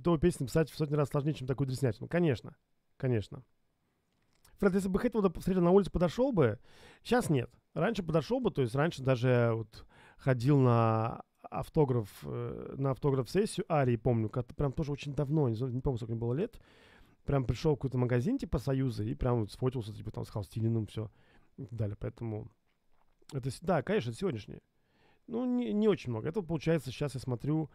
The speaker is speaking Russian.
хитовую песню написать в сотни раз сложнее, чем такую Ну, Конечно, конечно. Фред, если бы Хэтвуда встретил на улице, подошел бы? Сейчас нет. Раньше подошел бы, то есть раньше даже вот ходил на автограф, э, на автограф-сессию Арии, помню, как прям тоже очень давно, не, не помню, сколько мне было лет, прям пришел в какой-то магазин типа Союза и прям вот сфотился, типа там с Холстининым, все и так далее. Поэтому это, да, конечно, это сегодняшнее. Ну, не, не очень много. Это получается, сейчас я смотрю,